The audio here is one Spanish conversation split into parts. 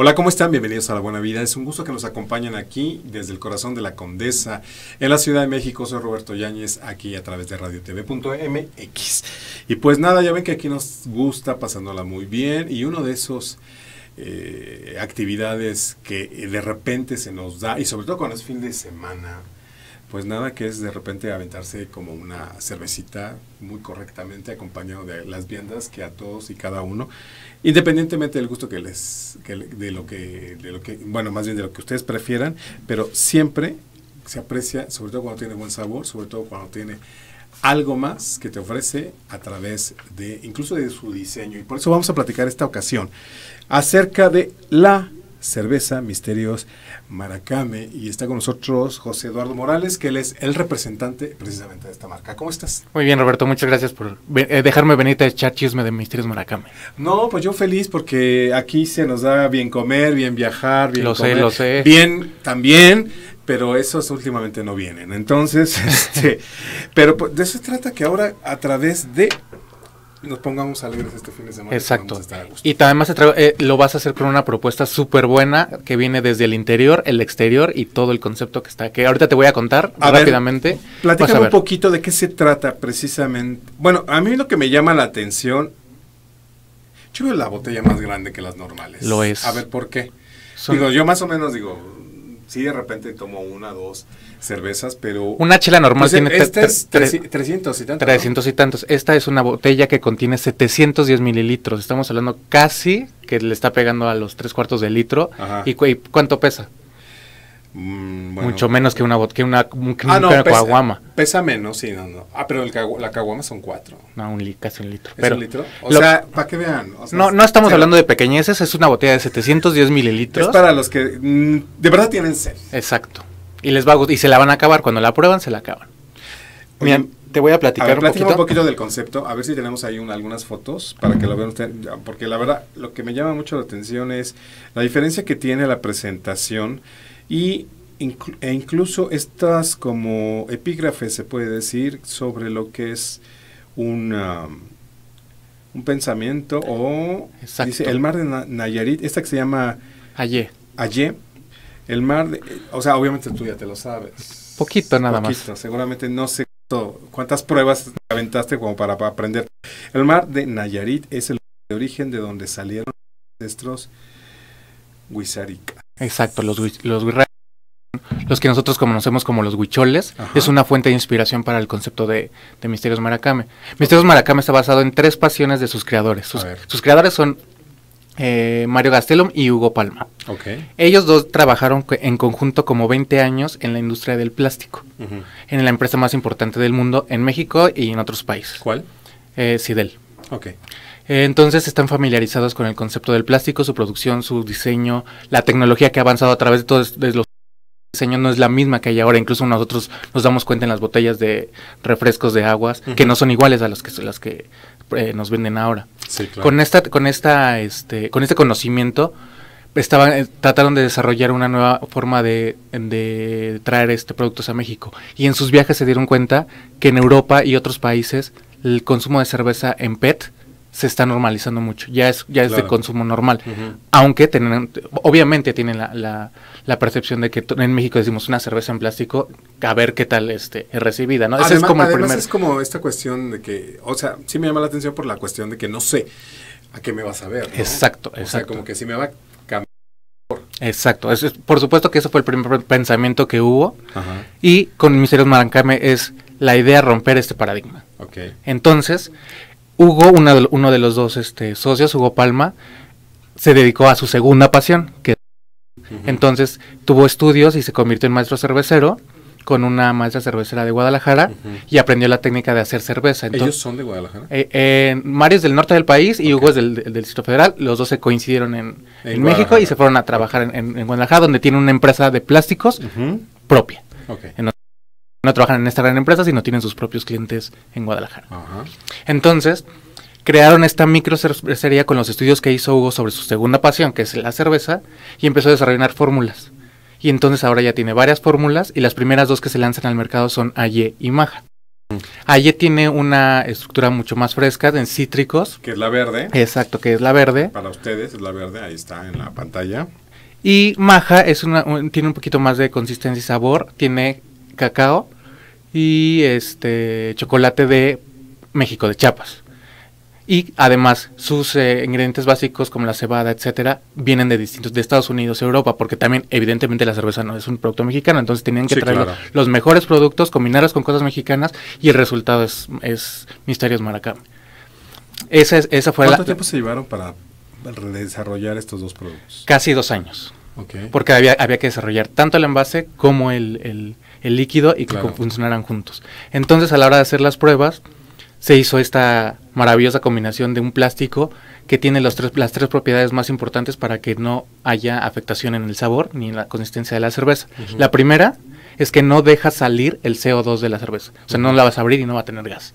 Hola, ¿cómo están? Bienvenidos a La Buena Vida. Es un gusto que nos acompañen aquí desde el corazón de la Condesa en la Ciudad de México. Soy Roberto Yáñez, aquí a través de radiotv.mx. Y pues nada, ya ven que aquí nos gusta pasándola muy bien y uno de esos... Eh, actividades que de repente se nos da y sobre todo cuando es fin de semana pues nada que es de repente aventarse como una cervecita muy correctamente acompañado de las viandas que a todos y cada uno, independientemente del gusto que les, que, de, lo que, de lo que, bueno, más bien de lo que ustedes prefieran, pero siempre se aprecia, sobre todo cuando tiene buen sabor, sobre todo cuando tiene algo más que te ofrece a través de, incluso de su diseño. Y por eso vamos a platicar esta ocasión acerca de la Cerveza Misterios Maracame. Y está con nosotros José Eduardo Morales, que él es el representante precisamente de esta marca. ¿Cómo estás? Muy bien, Roberto, muchas gracias por eh, dejarme venir a echar chisme de Misterios Maracame. No, pues yo feliz porque aquí se nos da bien comer, bien viajar, bien lo sé, lo sé. bien también pero esos últimamente no vienen. Entonces, este, pero pues, de eso se trata que ahora a través de nos pongamos alegres este fin de semana. Exacto. Y, además eh, lo vas a hacer con una propuesta súper buena que viene desde el interior, el exterior y todo el concepto que está aquí. Ahorita te voy a contar rápidamente. platícame un poquito de qué se trata precisamente. Bueno, a mí lo que me llama la atención, yo veo la botella más grande que las normales. Lo es. A ver, ¿por qué? Digo, yo más o menos digo, sí de repente tomo una, dos cervezas, pero... Una chela normal pues, tiene... Esta es 300 y tantos. y tantos. Esta es una botella que contiene 710 mililitros. Estamos hablando casi que le está pegando a los tres cuartos de litro. ¿Y cuánto pesa? Mm, mucho menos que una que que una, ah, pesa, Pesa menos, sí, no, no. Ah, pero el, la caguama son cuatro. No, un, casi un litro. un litro? O sea, para que vean. no, no estamos hablando de pequeñeces, es una botella de 710 mililitros. Es para los que mm, de verdad tienen sed. Exacto. Y les va y se la van a acabar. Cuando la prueban, se la acaban. miren te voy a platicar un poquito. un poquito del concepto, a ver si tenemos ahí algunas fotos para que lo vean ustedes, porque la verdad lo que me llama mucho la atención es la diferencia que tiene la presentación y e incluso estas como epígrafes se puede decir sobre lo que es una, um, un pensamiento o dice el mar de Nayarit, esta que se llama Ayé. Ayé. El mar, o sea, obviamente tú ya te lo sabes. Poquito nada Poquito. Seguramente no sé cuántas pruebas aventaste como para, aprender. El mar de Nayarit es el de origen de donde salieron los ancestros Huizarica. Exacto, los, los los que nosotros conocemos como los huicholes, es una fuente de inspiración para el concepto de, Misterios Maracame. Misterios Maracame está basado en tres pasiones de sus creadores. Sus, creadores son eh, Mario Gastelum y Hugo Palma. Okay. Ellos dos trabajaron en conjunto como 20 años en la industria del plástico, en la empresa más importante del mundo en México y en otros países. ¿Cuál? Eh, Sidel. Eh, entonces están familiarizados con el concepto del plástico, su producción, su diseño, la tecnología que ha avanzado a través de todos los diseño no es la misma que hay ahora. Incluso nosotros nos damos cuenta en las botellas de refrescos de aguas que no son iguales a las que eh, nos venden ahora. Con esta, con esta, este, con este conocimiento estaban eh, trataron de desarrollar una nueva forma de, de traer este productos a México y en sus viajes se dieron cuenta que en Europa y otros países el consumo de cerveza en PET se está normalizando mucho, ya es, ya es de consumo normal, aunque tienen, obviamente tienen la, la, percepción de que en México decimos una cerveza en plástico, a ver qué tal este, es recibida, ¿no? Además, es como el primer... es como esta cuestión de que, o sea, sí me llama la atención por la cuestión de que no sé a qué me vas a ver. Exacto, exacto. O sea, como que sí me va a cambiar. Exacto, es, por supuesto que eso fue el primer pensamiento que hubo, y con Misterios Marancame es la idea romper este paradigma. Okay. Entonces, Hugo, uno de los dos este, socios, Hugo Palma, se dedicó a su segunda pasión, que entonces tuvo estudios y se convirtió en maestro cervecero con una maestra cervecera de Guadalajara y aprendió la técnica de hacer cerveza. ¿Ellos son de Guadalajara? Eh, Mario es del norte del país y Hugo es del, Distrito Federal. Los dos se coincidieron en, México y se fueron a trabajar en, Guadalajara, donde tiene una empresa de plásticos propia no trabajan en esta gran empresa, sino tienen sus propios clientes en Guadalajara. Entonces, crearon esta micro cervecería con los estudios que hizo Hugo sobre su segunda pasión, que es la cerveza, y empezó a desarrollar fórmulas. Y entonces ahora ya tiene varias fórmulas y las primeras dos que se lanzan al mercado son Aye y Maja. Mm. Aye tiene una estructura mucho más fresca en cítricos. Que es la verde. Exacto, que es la verde. Para ustedes es la verde, ahí está en la pantalla. Y Maja tiene un poquito más de consistencia y sabor, tiene cacao y este chocolate de México de Chiapas. Y además sus eh, ingredientes básicos como la cebada, etcétera, vienen de distintos de Estados Unidos, Europa, porque también evidentemente la cerveza no es un producto mexicano, entonces tenían que traer los mejores productos, combinarlos con cosas mexicanas y el resultado es, es Misterios Maracá. Esa, es, esa fue ¿Cuánto tiempo se llevaron para desarrollar estos dos productos? Casi dos años. Porque había, había que desarrollar tanto el envase como el el líquido y que funcionaran juntos. Entonces, a la hora de hacer las pruebas, se hizo esta maravillosa combinación de un plástico que tiene tres, las tres propiedades más importantes para que no haya afectación en el sabor ni en la consistencia de la cerveza. La primera es que no deja salir el CO2 de la cerveza, o sea, no la vas a abrir y no va a tener gas.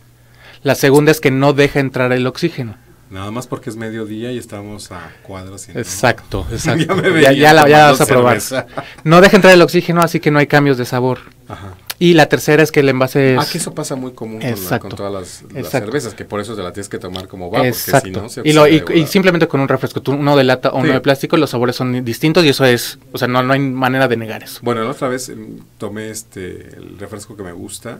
La segunda es que no deja entrar el oxígeno. Nada más porque es mediodía y estamos a cuadros. exacto, exacto. ya, ya, la, vas a probar. No deja entrar el oxígeno, así que no hay cambios de sabor. Ajá. Y la tercera es que el envase es... Ah, que eso pasa muy común con, todas las, cervezas, que por eso te la tienes que tomar como va, porque si no se y, y, simplemente con un refresco, uno de lata o uno de plástico, los sabores son distintos y eso es... O sea, no, no hay manera de negar eso. Bueno, la otra vez em, tomé este, el refresco que me gusta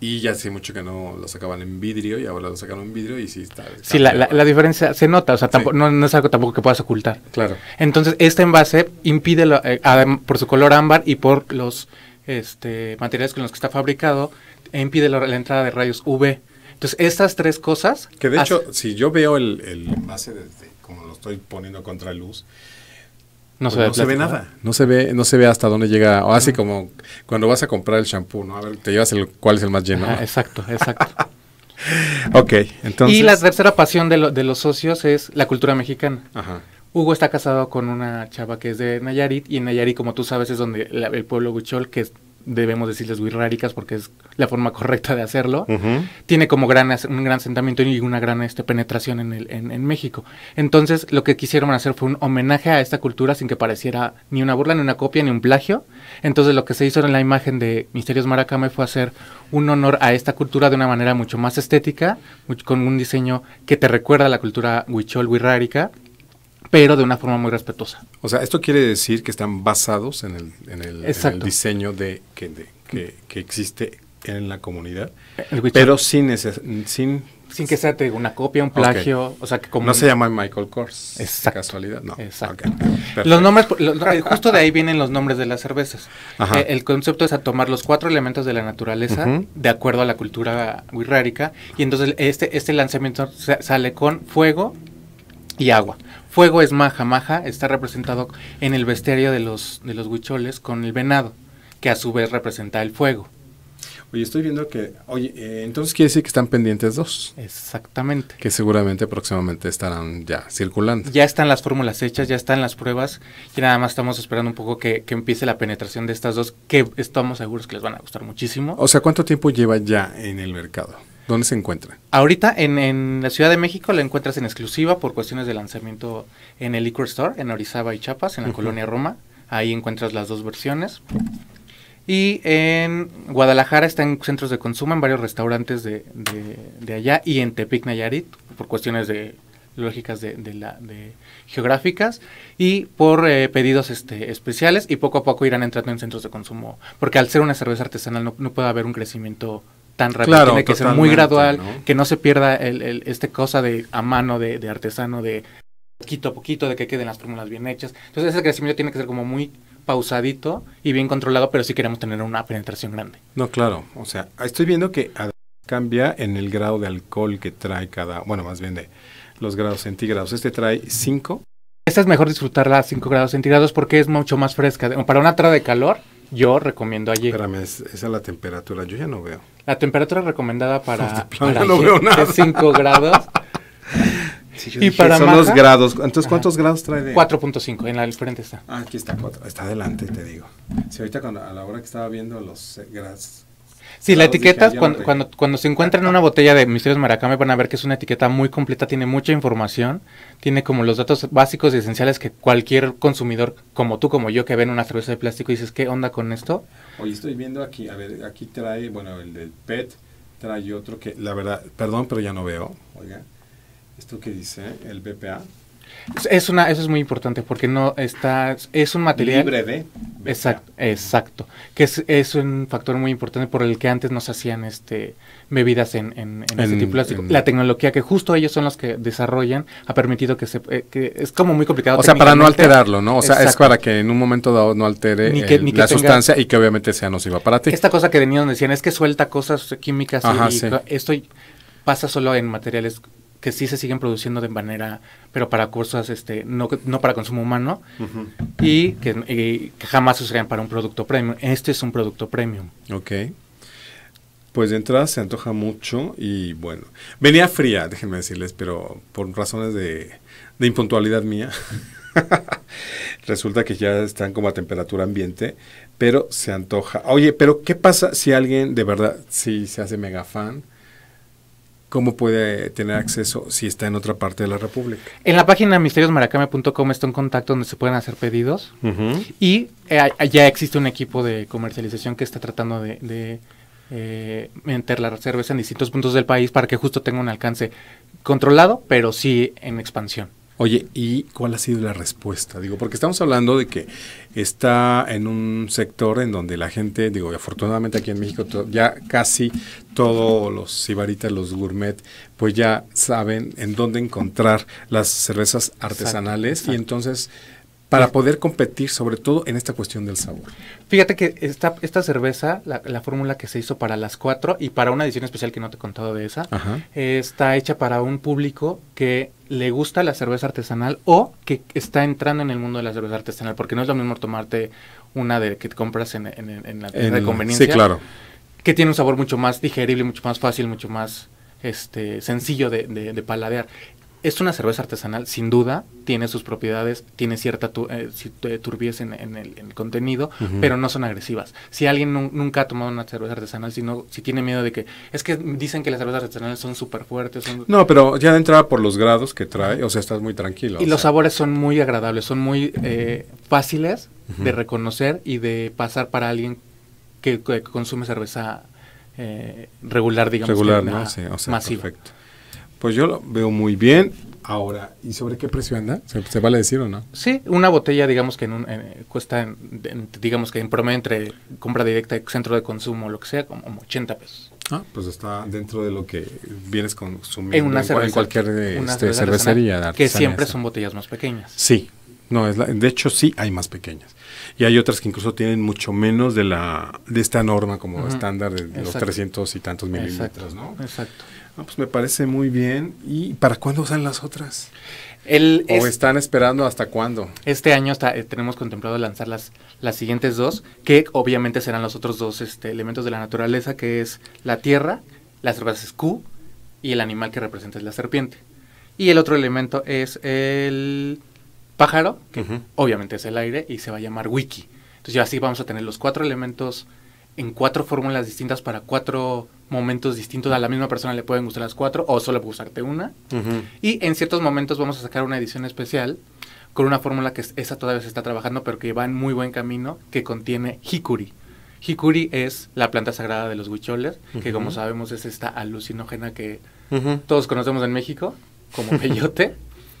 y ya hace mucho que no lo sacaban en vidrio y ahora lo sacaron en vidrio y sí está. sí, la, diferencia se nota, o sea, tampoco, no, es algo tampoco que puedas ocultar. Claro. Entonces, este envase impide, eh, ah, em, por su color ámbar y por los este, materiales con los que está fabricado, e impide la, entrada de rayos UV. Entonces, estas tres cosas. Que de hecho, si yo veo el, el envase, desde, como lo estoy poniendo contra luz, pues no, se, ve nada. No se ve, no se ve hasta dónde llega. O así como cuando vas a comprar el shampoo, ¿no? A ver, te llevas el cuál es el más lleno. exacto, exacto. ok, entonces. Y la tercera pasión de, los socios es la cultura mexicana. Ajá. Hugo está casado con una chava que es de Nayarit, y en Nayarit, como tú sabes, es donde el pueblo Huichol, que es debemos decirles wixárikas porque es la forma correcta de hacerlo, tiene como gran, un gran asentamiento y una gran este, penetración en, el, en, México. Entonces, lo que quisieron hacer fue un homenaje a esta cultura sin que pareciera ni una burla, ni una copia, ni un plagio. Entonces, lo que se hizo en la imagen de Misterios Maracame fue hacer un honor a esta cultura de una manera mucho más estética, con un diseño que te recuerda a la cultura huichol wixárika pero de una forma muy respetuosa. O sea, esto quiere decir que están basados en el, en el, diseño de, que, de, que, existe en la comunidad, pero sin, sin sin que sea una copia, un plagio, o sea que como no se llama Michael Kors, exacto, casualidad, no, exacto. Los nombres, eh, justo de ahí vienen los nombres de las cervezas. Eh, el concepto es a tomar los cuatro elementos de la naturaleza de acuerdo a la cultura wixárika y entonces este este lanzamiento sale con fuego y agua fuego es maja. Maja está representado en el bestiario de los, de los huicholes con el venado, que a su vez representa el fuego. Oye, estoy viendo que, oye, eh, entonces quiere decir que están pendientes dos. Exactamente. Que seguramente próximamente estarán ya circulando. Ya están las fórmulas hechas, ya están las pruebas, y nada más estamos esperando un poco que, que, empiece la penetración de estas dos, que estamos seguros que les van a gustar muchísimo. O sea, ¿cuánto tiempo lleva ya en el mercado? ¿Dónde se encuentra? Ahorita en, la Ciudad de México la encuentras en exclusiva por cuestiones de lanzamiento en el Liquor Store, en Orizaba y Chiapas, en la colonia Roma. Ahí encuentras las dos versiones. Y en Guadalajara está en centros de consumo, en varios restaurantes de, de, allá y en Tepic Nayarit, por cuestiones de lógicas de, de geográficas y por eh, pedidos este, especiales y poco a poco irán entrando en centros de consumo porque al ser una cerveza artesanal no puede haber un crecimiento tan rápido, tiene que ser muy gradual, que no se pierda el, este cosa de a mano, de, artesano, de poquito a poquito, de que queden las fórmulas bien hechas. Entonces ese crecimiento tiene que ser como muy pausadito y bien controlado, pero sí queremos tener una penetración grande. No, claro, o sea, estoy viendo que cambia en el grado de alcohol que trae cada, bueno, más bien de los grados centígrados. Este trae 5. Esta es mejor disfrutarla a 5 grados centígrados porque es mucho más fresca. Para una trada de calor, yo recomiendo allí. Espérame, esa es la temperatura, yo ya no veo. La temperatura recomendada para, es 5 grados. y para son los grados. Entonces, ¿cuántos grados trae? De... 4.5, en la frente está. Ah, aquí está Está adelante, te digo. Si ahorita a la hora que estaba viendo los eh, grados, Sí, la etiqueta, cuando, cuando, se encuentra en una botella de Misterios Maracame, van a ver que es una etiqueta muy completa, tiene mucha información, tiene como los datos básicos y esenciales que cualquier consumidor, como tú, como yo, que ven una cerveza de plástico y dices, ¿qué onda con esto? Hoy estoy viendo aquí, a ver, aquí trae, bueno, el del PET, trae otro que, la verdad, perdón, pero ya no veo, oiga, esto que dice, el BPA, es una, eso es muy importante porque no está, es un material libre de. Exacto, exacto. Que es, es, un factor muy importante por el que antes no se hacían este bebidas en, en, tipo de plástico. La tecnología que justo ellos son los que desarrollan ha permitido que se eh, es como muy complicado. O sea, para no alterarlo, ¿no? O sea, es para que en un momento dado no altere eh, la sustancia y que obviamente sea nociva para ti. Esta cosa que venían donde decían es que suelta cosas químicas esto pasa solo en materiales que sí se siguen produciendo de manera, pero para cursos, este, no, para consumo humano, y, que, jamás se usarían para un producto premium. Este es un producto premium. Ok. Pues de entrada se antoja mucho y bueno, venía fría, déjenme decirles, pero por razones de, de impuntualidad mía, resulta que ya están como a temperatura ambiente, pero se antoja. Oye, pero ¿qué pasa si alguien de verdad, si se hace mega fan? ¿Cómo puede tener acceso si está en otra parte de la República? En la página misteriosmaracame.com está un contacto donde se pueden hacer pedidos y eh, ya existe un equipo de comercialización que está tratando de, eh, meter la cerveza en distintos puntos del país para que justo tenga un alcance controlado, pero sí en expansión. Oye, ¿y cuál ha sido la respuesta? Digo, porque estamos hablando de que está en un sector en donde la gente, digo, afortunadamente aquí en México ya casi todos los sibaritas, los gourmet, pues ya saben en dónde encontrar las cervezas artesanales y entonces para poder competir sobre todo en esta cuestión del sabor. Fíjate que esta, esta cerveza, la, fórmula que se hizo para las cuatro y para una edición especial que no te he contado de esa, eh, está hecha para un público que le gusta la cerveza artesanal o que está entrando en el mundo de la cerveza artesanal, porque no es lo mismo tomarte una de que compras en, la tienda de conveniencia. claro. Que tiene un sabor mucho más digerible, mucho más fácil, mucho más este sencillo de, de, de, paladear es una cerveza artesanal, sin duda, tiene sus propiedades, tiene cierta eh, turbidez en, el, contenido, pero no son agresivas. Si alguien nunca ha tomado una cerveza artesanal, si, si tiene miedo de que... Es que dicen que las cervezas artesanales son súper fuertes. No, pero ya de entrada por los grados que trae, o sea, estás muy tranquilo. Y los sabores son muy agradables, son muy eh, fáciles de reconocer y de pasar para alguien que, consume cerveza eh, regular, digamos. Regular, ¿no? Sí, o sea, perfecto. Pues yo lo veo muy bien. Ahora, ¿y sobre qué precio anda? ¿Se, vale decir o no? Sí, una botella, digamos que eh, cuesta, digamos que en promedio entre compra directa, centro de consumo, lo que sea, como 80 pesos. Ah, pues está dentro de lo que vienes consumiendo en, cualquier este, cervecería. que siempre son botellas más pequeñas. Sí, no, es de hecho sí hay más pequeñas. Y hay otras que incluso tienen mucho menos de la de esta norma como estándar de, los 300 y tantos mililitros, ¿no? Exacto. Ah, pues me parece muy bien. ¿Y para cuándo usan las otras? El ¿O están esperando hasta cuándo? Este año eh, tenemos contemplado lanzar las, las siguientes dos, que obviamente serán los otros dos este, elementos de la naturaleza, que es la tierra, las es Q, y el animal que representa es la serpiente. Y el otro elemento es el pájaro, que obviamente es el aire, y se va a llamar wiki. Entonces ya así vamos a tener los cuatro elementos en cuatro fórmulas distintas para cuatro momentos distintos. A la misma persona le pueden gustar las cuatro o solo gustarte una. Y en ciertos momentos vamos a sacar una edición especial con una fórmula que esa todavía se está trabajando, pero que va en muy buen camino, que contiene hikuri. Hikuri es la planta sagrada de los huicholes, que como sabemos es esta alucinógena que todos conocemos en México como peyote.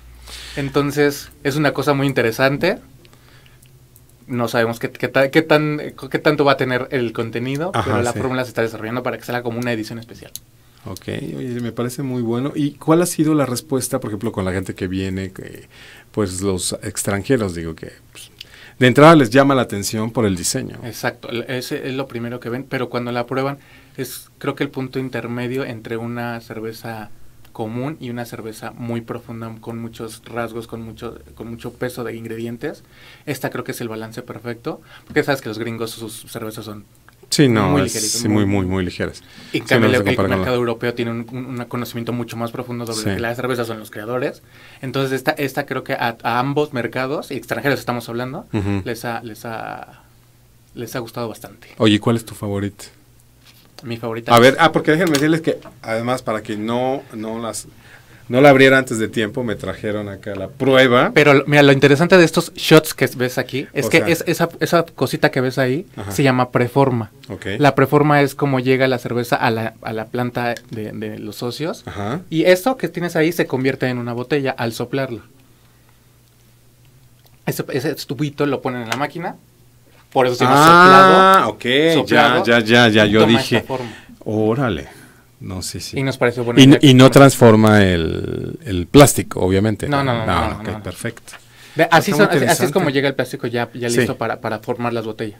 Entonces es una cosa muy interesante no sabemos qué, qué, tan, qué tanto va a tener el contenido, pero la fórmula se está desarrollando para que sea como una edición especial. Ok, me parece muy bueno. ¿Y cuál ha sido la respuesta, por ejemplo, con la gente que viene, pues los extranjeros, digo que pues, de entrada les llama la atención por el diseño? Exacto, ese es lo primero que ven, pero cuando la prueban es creo que el punto intermedio entre una cerveza común y una cerveza muy profunda con muchos rasgos, con mucho, con mucho peso de ingredientes. Esta creo que es el balance perfecto, porque sabes que los gringos sus cervezas son Sí, no, muy, sí, muy, muy, muy ligeras. Y el, mercado europeo tiene un, conocimiento mucho más profundo sobre las cervezas, son los creadores. Entonces, esta, esta creo que a, ambos mercados, y extranjeros estamos hablando, les, ha, les, ha, les ha gustado bastante. Oye, ¿cuál es tu favorito? Mi favorita. A ver, ah, porque déjenme decirles que además para que no, las... No la abriera antes de tiempo, me trajeron acá la prueba. Pero mira, lo interesante de estos shots que ves aquí es que es, esa, esa, cosita que ves ahí se llama preforma. Okay. La preforma es como llega la cerveza a la, a la planta de, los socios. Y esto que tienes ahí se convierte en una botella al soplarla. Ese, ese tubito lo ponen en la máquina por eso se ha ah, Ah, ok, ya, ya, ya, ya, yo dije. Órale. No, sé sí. Y nos bueno. Y, no transforma el, el, plástico, obviamente. No, no, no. Ah, no, ok, perfecto. Así, son, así, es como llega el plástico ya, listo para, para formar las botellas.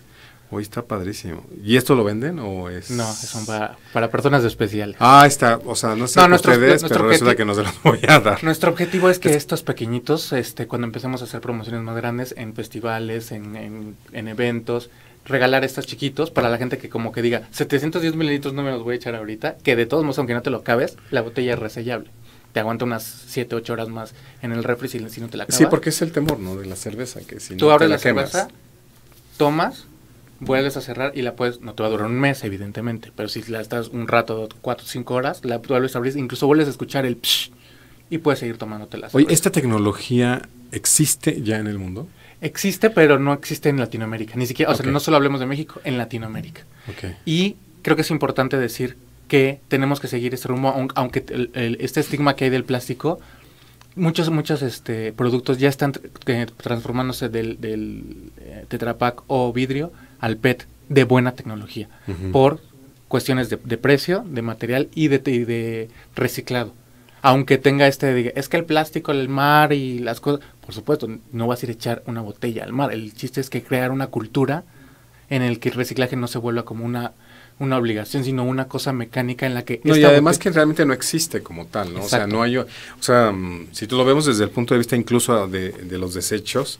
Hoy está padrísimo. ¿Y esto lo venden o es...? No, son para, para personas especiales. Ah, está, o sea, no sé ustedes, pero resulta que nos los voy a dar. Nuestro objetivo es que estos pequeñitos, este, cuando empecemos a hacer promociones más grandes en festivales, en, eventos, regalar estos chiquitos para la gente que como que diga, 710 mililitros no me los voy a echar ahorita, que de todos modos, aunque no te lo cabes, la botella es resellable te aguanta unas 7, 8 horas más en el refri si, si, no te la cabes. Sí, porque es el temor, ¿no? De la cerveza, que si Tú no abres te la, la cerveza, tomas, vuelves a cerrar y la puedes, no te va a durar un mes, evidentemente, pero si la estás un rato, cuatro, cinco horas, la vuelves a abrir, incluso vuelves a escuchar el psh y puedes seguir tomándotelas. Oye, ¿esta tecnología existe ya en el mundo? Existe, pero no existe en Latinoamérica, ni siquiera, o sea, no solo hablemos de México, en Latinoamérica. Y creo que es importante decir que tenemos que seguir este rumbo, aunque este estigma que hay del plástico, muchos, muchos este, productos ya están eh, transformándose del, del eh, o vidrio al PET de buena tecnología por cuestiones de, precio, de material y de, reciclado. Aunque tenga este, es que el plástico, el mar y las cosas, por supuesto, no vas a ir a echar una botella al mar. El chiste es que crear una cultura en el que el reciclaje no se vuelva como una, una obligación, sino una cosa mecánica en la que... y además que realmente no existe como tal, ¿no? O sea, no hay... O sea, si tú lo vemos desde el punto de vista incluso de, de los desechos,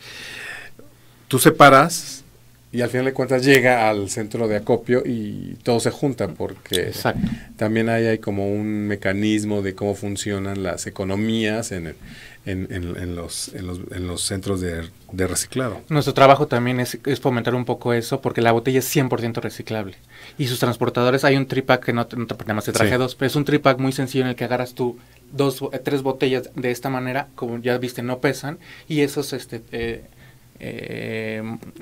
tú separas y al final de cuentas llega al centro de acopio y todo se junta porque también hay, como un mecanismo de cómo funcionan las economías en, en, los, en, los, en los centros de, reciclado. Nuestro trabajo también es, fomentar un poco eso porque la botella es 100% reciclable y sus transportadores, hay un tripack que no, no más te traje dos, pero es un tripack muy sencillo en el que agarras tú dos, eh, tres botellas de esta manera, como ya viste, no pesan y esos... este eh, eh,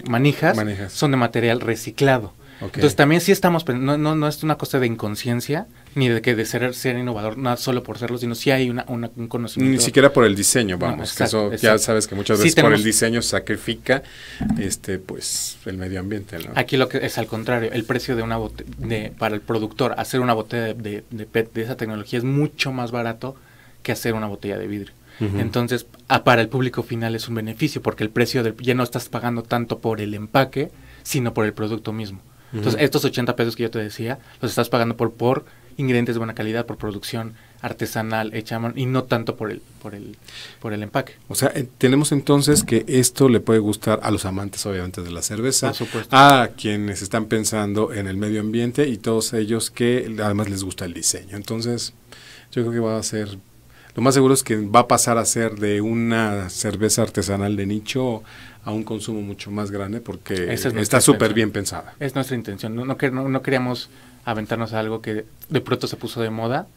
manijas, son de material reciclado. Entonces también si estamos, no, no, es una cosa de inconsciencia, ni de que de ser, ser innovador, no solo por serlo, sino sí hay una, un conocimiento. Ni siquiera por el diseño, vamos, que eso ya sabes que muchas veces por el diseño sacrifica este pues el medio ambiente. Aquí lo que es al contrario, el precio de una de, para el productor hacer una botella de PET de esa tecnología es mucho más barato que hacer una botella de vidrio. Entonces, para el público final es un beneficio porque el precio del, ya no estás pagando tanto por el empaque, sino por el producto mismo. Entonces, estos 80 pesos que yo te decía, los estás pagando por, por ingredientes de buena calidad, por producción artesanal hecha y no tanto por el por el por el empaque. O sea, eh, tenemos entonces que esto le puede gustar a los amantes obviamente de la cerveza, a quienes están pensando en el medio ambiente y todos ellos que además les gusta el diseño. Entonces, yo creo que va a ser lo más seguro es que va a pasar a ser de una cerveza artesanal de nicho a un consumo mucho más grande porque está súper bien pensada. Es nuestra intención, no, queríamos aventarnos a algo que de pronto se puso de moda,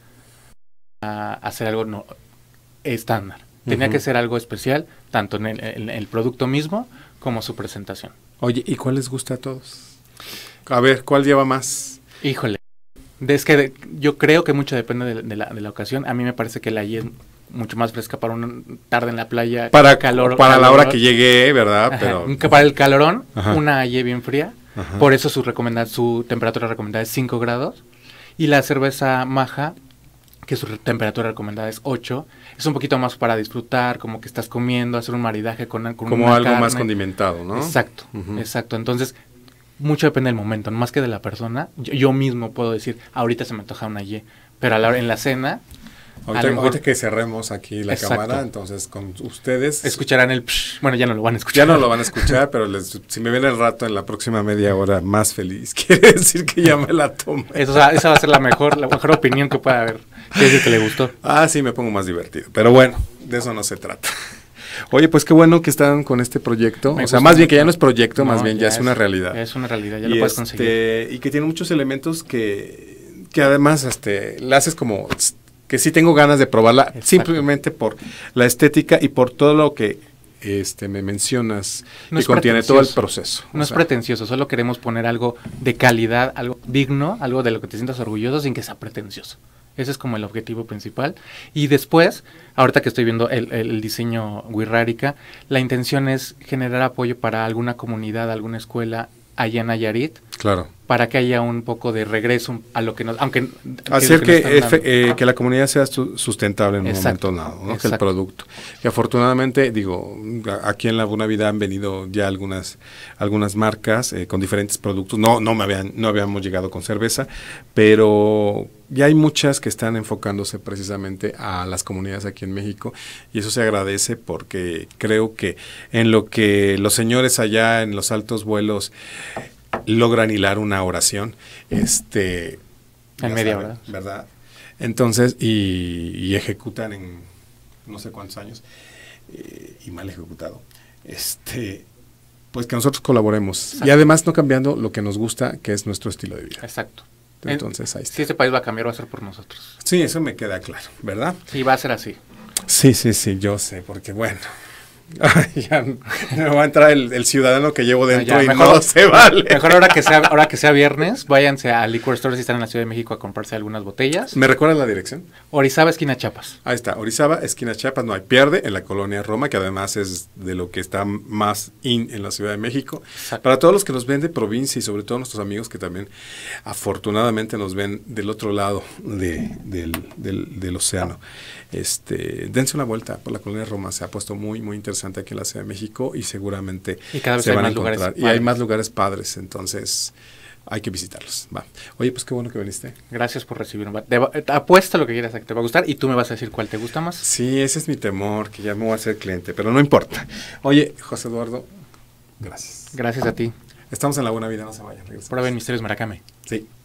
a hacer algo no, estándar. Tenía que ser algo especial, tanto en el producto mismo como su presentación. Oye, ¿y cuál les gusta a todos? A ver, ¿cuál lleva más? Híjole. Es que yo creo que mucho depende de, la, de, la, ocasión. A mí me parece que la y es mucho más fresca para una tarde en la playa. Para, calor, para la hora que llegue, ¿verdad? Pero, para el calorón, una ye bien fría. Por eso su, su temperatura recomendada es 5 grados. Y la cerveza maja, que su temperatura recomendada es 8, es un poquito más para disfrutar, como que estás comiendo, hacer un maridaje con, con Como algo más condimentado, ¿no? Exacto, exacto. Entonces, mucho depende del momento, más que de la persona. Yo, mismo puedo decir, ahorita se me antoja una Y, pero en la cena... Ahorita, que cerremos aquí la cámara, entonces con ustedes... Escucharán el... bueno, ya no lo van a escuchar. Ya no lo van a escuchar, pero si me viene el rato en la próxima media hora más feliz, quiere decir que ya me la tomo. esa va a ser la mejor, la mejor opinión que pueda haber. Quiere decir que le gustó. Ah, sí, me pongo más divertido. Pero bueno, de eso no se trata. Oye, pues qué bueno que están con este proyecto. o sea, más bien que ya no es proyecto, más bien ya, es, una realidad. Es una realidad, ya lo puedes conseguir. Este, y que tiene muchos elementos que, que además este, la haces como que sí tengo ganas de probarla simplemente por la estética y por todo lo que este, me mencionas y que contiene todo el proceso. No es pretencioso, solo queremos poner algo de calidad, algo digno, algo de lo que te sientas orgulloso sin que sea pretencioso. Ese es como el objetivo principal. Y después, ahorita que estoy viendo el, diseño Wirrárica, la intención es generar apoyo para alguna comunidad, alguna escuela allá en Ayarit. Claro para que haya un poco de regreso a lo que nos... Aunque, Hacer que, eh, que, la comunidad sea sustentable en un momento dado, ¿no? que el producto. Y afortunadamente, digo, aquí en Laguna Vida han venido ya algunas algunas marcas eh, con diferentes productos. No no me habían, no habíamos llegado con cerveza, pero ya hay muchas que están enfocándose precisamente a las comunidades aquí en México y eso se agradece porque creo que en lo que los señores allá en los altos vuelos logran hilar una oración. Este, en media hora. ¿Verdad? Entonces, y, ejecutan en no sé cuántos años, eh, y mal ejecutado. Este, pues que nosotros colaboremos. Y además no cambiando lo que nos gusta, que es nuestro estilo de vida. Exacto. Entonces, ahí está. Si este país va a cambiar, va a ser por nosotros. Sí, eso me queda claro, ¿verdad? Sí, va a ser así. Sí, sí, sí, yo sé, porque bueno, ya va a entrar el, ciudadano que llevo dentro y mejor, no se vale. Mejor ahora que sea, ahora que sea viernes, váyanse a Liquor Store si están en la Ciudad de México a comprarse algunas botellas. ¿Me recuerdas la dirección? Orizaba, esquina Chiapas. Ahí está, Orizaba, esquina Chiapas, no hay pierde, en la colonia Roma, que además es de lo que está más in en la Ciudad de México. Para todos los que nos ven de provincia y sobre todo nuestros amigos que también afortunadamente nos ven del otro lado del, del océano, este, dense una vuelta por la colonia Roma, se ha puesto muy, muy interesante que aquí en la Ciudad de México y seguramente y cada vez se van a encontrar. Y hay más lugares padres, entonces hay que visitarlos. Va. Oye, pues qué bueno que viniste. Gracias por recibirme. Eh, apuesta lo que quieras a que te va a gustar y tú me vas a decir cuál te gusta más. Sí, ese es mi temor, que ya me voy a hacer cliente, pero no importa. Oye, José Eduardo, gracias. Gracias a ti. Estamos en la buena vida, no se vayan. Prueben Misterios Maracame. Sí.